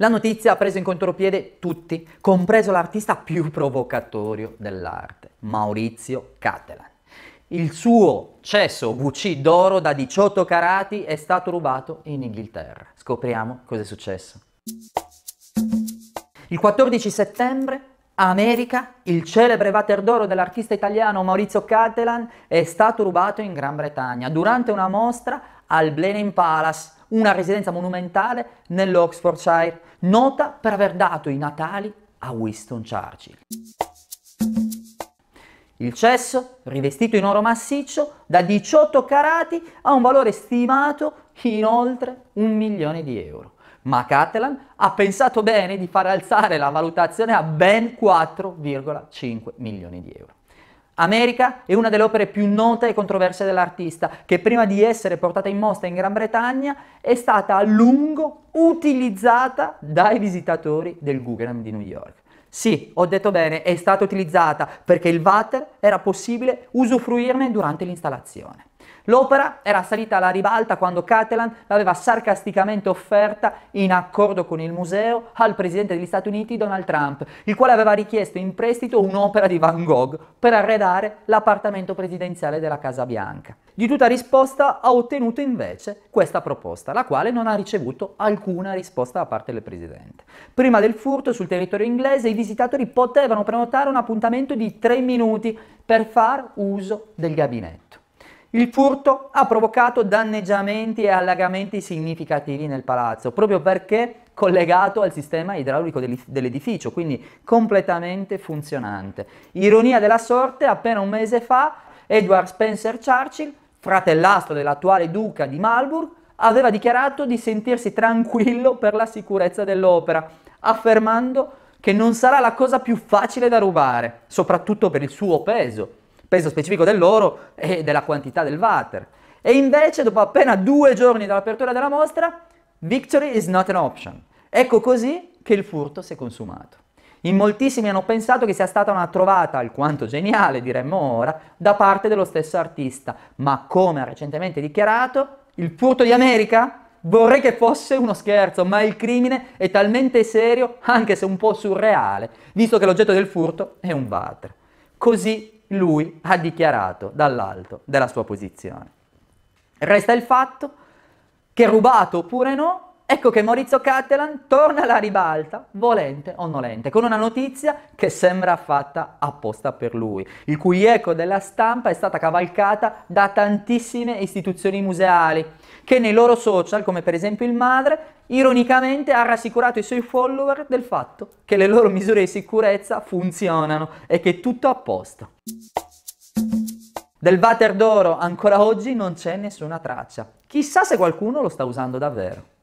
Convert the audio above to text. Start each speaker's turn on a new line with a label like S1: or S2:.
S1: La notizia ha preso in contropiede tutti, compreso l'artista più provocatorio dell'arte, Maurizio Cattelan. Il suo cesso VC d'oro da 18 carati è stato rubato in Inghilterra. Scopriamo cosa è successo. Il 14 settembre America, il celebre water d'oro dell'artista italiano Maurizio Cattelan è stato rubato in Gran Bretagna durante una mostra al Blenheim Palace una residenza monumentale nell'Oxfordshire, nota per aver dato i natali a Winston Churchill. Il cesso, rivestito in oro massiccio, da 18 carati ha un valore stimato in oltre un milione di euro. Ma Catalan ha pensato bene di far alzare la valutazione a ben 4,5 milioni di euro. America è una delle opere più note e controverse dell'artista, che prima di essere portata in mostra in Gran Bretagna è stata a lungo utilizzata dai visitatori del Guggenheim di New York. Sì, ho detto bene, è stata utilizzata perché il water era possibile usufruirne durante l'installazione. L'opera era salita alla ribalta quando Catalan l'aveva sarcasticamente offerta in accordo con il museo al presidente degli Stati Uniti Donald Trump, il quale aveva richiesto in prestito un'opera di Van Gogh per arredare l'appartamento presidenziale della Casa Bianca. Di tutta risposta ha ottenuto invece questa proposta, la quale non ha ricevuto alcuna risposta da parte del presidente. Prima del furto sul territorio inglese i visitatori potevano prenotare un appuntamento di 3 minuti per far uso del gabinetto. Il furto ha provocato danneggiamenti e allagamenti significativi nel palazzo, proprio perché collegato al sistema idraulico dell'edificio, quindi completamente funzionante. Ironia della sorte, appena un mese fa, Edward Spencer Churchill, fratellastro dell'attuale duca di Marlborough, aveva dichiarato di sentirsi tranquillo per la sicurezza dell'opera, affermando che non sarà la cosa più facile da rubare, soprattutto per il suo peso peso specifico dell'oro e della quantità del water. E invece, dopo appena due giorni dall'apertura della mostra, victory is not an option. Ecco così che il furto si è consumato. In moltissimi hanno pensato che sia stata una trovata alquanto geniale, diremmo ora, da parte dello stesso artista, ma come ha recentemente dichiarato, il furto di America Vorrei che fosse uno scherzo, ma il crimine è talmente serio, anche se un po' surreale, visto che l'oggetto del furto è un water. Così lui ha dichiarato dall'alto della sua posizione. Resta il fatto che rubato oppure no, Ecco che Maurizio Cattelan torna alla ribalta, volente o nolente, con una notizia che sembra fatta apposta per lui, il cui eco della stampa è stata cavalcata da tantissime istituzioni museali, che nei loro social, come per esempio il Madre, ironicamente ha rassicurato i suoi follower del fatto che le loro misure di sicurezza funzionano e che è tutto a posto. Del water d'oro ancora oggi non c'è nessuna traccia. Chissà se qualcuno lo sta usando davvero.